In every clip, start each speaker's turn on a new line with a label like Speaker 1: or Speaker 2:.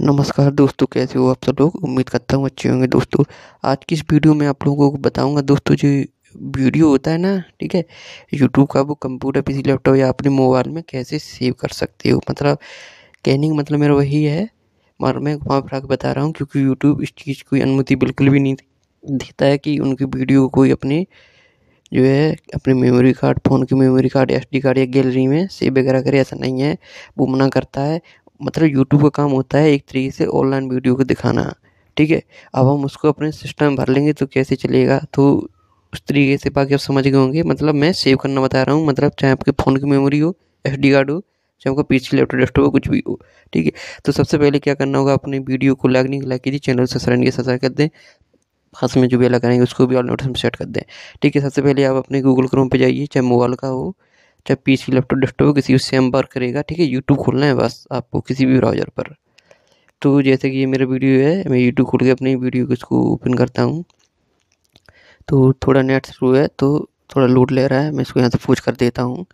Speaker 1: नमस्कार दोस्तों कैसे हो आप सब लोग उम्मीद करता हूँ अच्छे होंगे दोस्तों आज की इस वीडियो में आप लोगों को बताऊंगा दोस्तों जो वीडियो होता है ना ठीक है यूट्यूब का वो कंप्यूटर पीसी लैपटॉप या अपने मोबाइल में कैसे सेव कर सकते हो मतलब कैनिंग मतलब मेरा वही है मगर मैं वहाँ पर आकर बता रहा हूँ क्योंकि यूट्यूब इस चीज़ की अनुमति बिल्कुल भी नहीं देता है कि उनकी वीडियो को कोई अपने जो है अपने मेमोरी कार्ड फ़ोन की मेमोरी कार्ड एसडी कार्ड या गैलरी में सेव वगैरह करे ऐसा नहीं है वो मना करता है मतलब यूट्यूब का काम होता है एक तरीके से ऑनलाइन वीडियो को दिखाना ठीक है अब हम उसको अपने सिस्टम में भर लेंगे तो कैसे चलेगा तो उस तरीके से बाकी आप समझ गए होंगे मतलब मैं सेव करना बता रहा हूँ मतलब चाहे आपके फ़ोन की मेमोरी हो एस कार्ड हो चाहे आपका पीछे लैपटॉप डेस्टॉप हो कुछ भी हो ठीक है तो सबसे पहले क्या करना होगा अपनी वीडियो को लाइक नहीं लाइक कीजिए चैनल सब्सक्राइब के सब्सक्राइब कर दें खास में जो भी अलग करेंगे उसको भी ऑल नोटिस में सेट कर दें ठीक है सबसे पहले आप अपने गूगल क्रोम पर जाइए चाहे मोबाइल का हो जब सी लैपटॉप डेस्कटॉप किसी उससे हम करेगा ठीक है यूट्यूब खोलना है बस आपको किसी भी ब्राउज़र पर तो जैसे कि ये मेरा वीडियो है मैं यूट्यूब खोल के अपनी वीडियो को इसको ओपन करता हूँ तो थोड़ा नेट थ्रू है तो थोड़ा लोड ले रहा है मैं इसको यहाँ से पूछ कर देता हूँ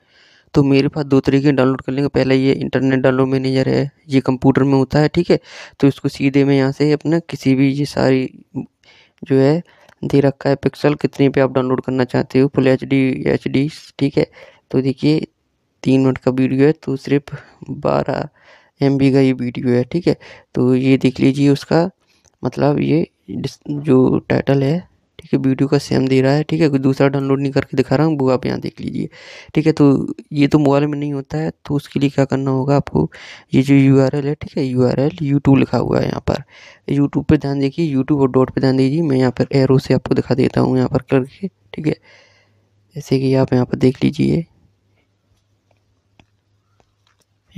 Speaker 1: तो मेरे पास दो तरीके डाउनलोड कर लेंगे पहला ये इंटरनेट डाउनलोड मैनेजर है ये कंप्यूटर में होता है ठीक है तो इसको सीधे मैं यहाँ से अपना किसी भी ये सारी जो है दे रखा है पिक्सल कितने पे आप डाउनलोड करना चाहते हो full H D H D ठीक है तो देखिए तीन मिनट का वीडियो है तो सिर्फ बारह एम का ये वीडियो है ठीक है तो ये देख लीजिए उसका मतलब ये जो टाइटल है ठीक है वीडियो का सेम दे रहा है ठीक है कोई दूसरा डाउनलोड नहीं करके दिखा रहा हूँ वो आप यहाँ देख लीजिए ठीक है तो ये तो मोबाइल में नहीं होता है तो उसके लिए क्या करना होगा आपको ये जो यू है ठीक है यू आर एल यूट्यूब लिखा हुआ है यहाँ पर यूट्यूब पर ध्यान देखिए यूट्यूब और डॉट पर ध्यान दीजिए मैं यहाँ पर एरो से आपको दिखा देता हूँ यहाँ पर करके ठीक है जैसे कि आप यहाँ पर देख लीजिए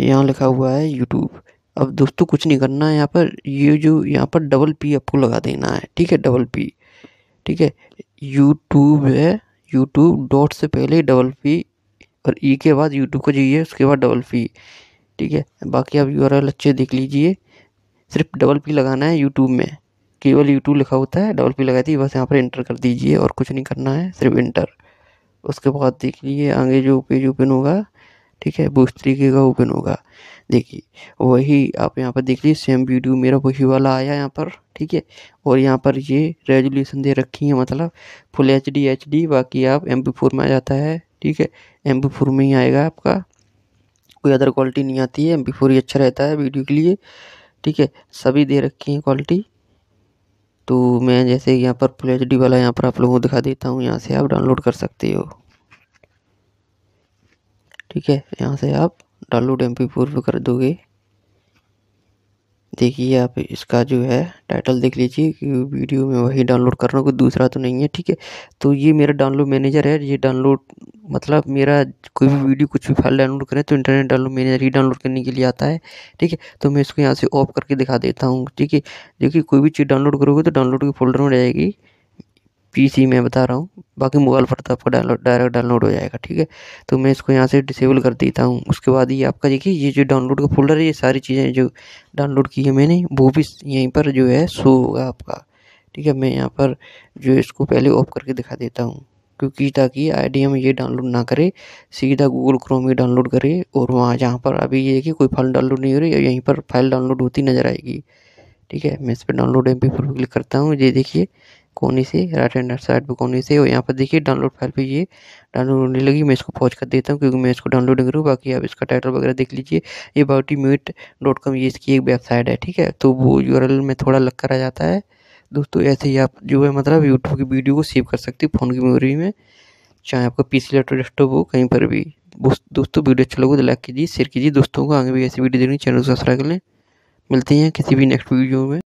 Speaker 1: यहाँ लिखा हुआ है यूट्यूब अब दोस्तों कुछ नहीं करना है यहाँ पर ये जो यहाँ पर डबल पी आपको लगा देना है ठीक है डबल पी ठीक है यूट्यूब है यूट्यूब डॉट से पहले डबल पी और ई e के बाद यूट्यूब को जाइए उसके बाद डबल पी ठीक है बाकी आप यू अच्छे देख लीजिए सिर्फ डबल पी लगाना है यूट्यूब में केवल यूट्यूब लिखा होता है डबल पी लगाती है बस यहाँ पर इंटर कर दीजिए और कुछ नहीं करना है सिर्फ इंटर उसके बाद देख लीजिए आगे जो पेज ओपन होगा ठीक है उस तरीके का ओपन होगा देखिए वही आप यहाँ पर देख लीजिए सेम वीडियो मेरा वही वाला आया यहाँ पर ठीक है और यहाँ पर ये रेजोल्यूशन दे रखी है मतलब full H D H D बाकी आप एम फोर में आ जाता है ठीक है एम फोर में ही आएगा आपका कोई अदर क्वालिटी नहीं आती है एम फोर ही अच्छा रहता है वीडियो के लिए ठीक है सभी दे रखी हैं क्वालिटी तो मैं जैसे यहाँ पर फुल एच वाला यहाँ पर आप लोगों को दिखा देता हूँ यहाँ से आप डाउनलोड कर सकते हो ठीक है यहाँ से आप डाउनलोड एम पी पूर्व कर दोगे देखिए आप इसका जो है टाइटल देख लीजिए कि वीडियो में वही डाउनलोड करना कोई दूसरा तो नहीं है ठीक है तो ये मेरा डाउनलोड मैनेजर है ये डाउनलोड मतलब मेरा कोई भी वीडियो कुछ भी फाइल डाउनलोड करें तो इंटरनेट डाउनलोड मैनेजर ही डाउनलोड करने के लिए आता है ठीक है तो मैं इसको यहाँ से ऑफ करके दिखा देता हूँ ठीक है देखिए कोई भी चीज़ डाउनलोड करोगे तो डाउनलोड के फोल्डर में रहेगी पीसी में बता रहा हूँ बाकी मोबाइल पर तो आपका डाउनलोड डायरेक्ट डाउनलोड हो जाएगा ठीक है तो मैं इसको यहाँ से डिसेबल कर देता हूँ उसके बाद ये आपका देखिए ये जो डाउनलोड का फोल्डर है ये सारी चीज़ें जो डाउनलोड की है मैंने वो भी यहीं पर जो है शो होगा आपका ठीक है मैं यहाँ पर जो इसको पहले ऑफ करके दिखा देता हूँ क्योंकि ताकि आई ये डाउनलोड ना करे सीधा गूगल क्रोम ही डाउनलोड करे और वहाँ जहाँ पर अभी ये कि कोई फाइल डाउनलोड नहीं हो रही यहीं पर फाइल डाउनलोड होती नज़र आएगी ठीक है मैं इस पर डाउनलोड एम पी क्लिक करता हूँ ये देखिए कोने से राइट हैंड साइड पे कोने से और यहाँ पर देखिए डाउनलोड फाइल पे ये डाउनलोड होने लगी मैं इसको पहुँच कर देता हूँ क्योंकि मैं इसको डाउनलोड करूँ बाकी आप इसका टाइटल वगैरह देख लीजिए ये बाउटी मीट डॉट कॉम ये इसकी एक वेबसाइट है ठीक है तो वो यू में थोड़ा लग कर आ जाता है दोस्तों ऐसे ही आप जो है मतलब यूट्यूब की वीडियो को सेव कर सकती फ़ोन की मेमोरी में चाहे आपका पी सी लैपटॉप हो कहीं पर भी दोस्तों वीडियो अच्छा लगे तो लाइक कीजिए शेयर कीजिए दोस्तों को आगे भी ऐसी वीडियो देखनी चैनल को सब्सक्राइब कर लें मिलते हैं किसी भी नेक्स्ट वीडियो में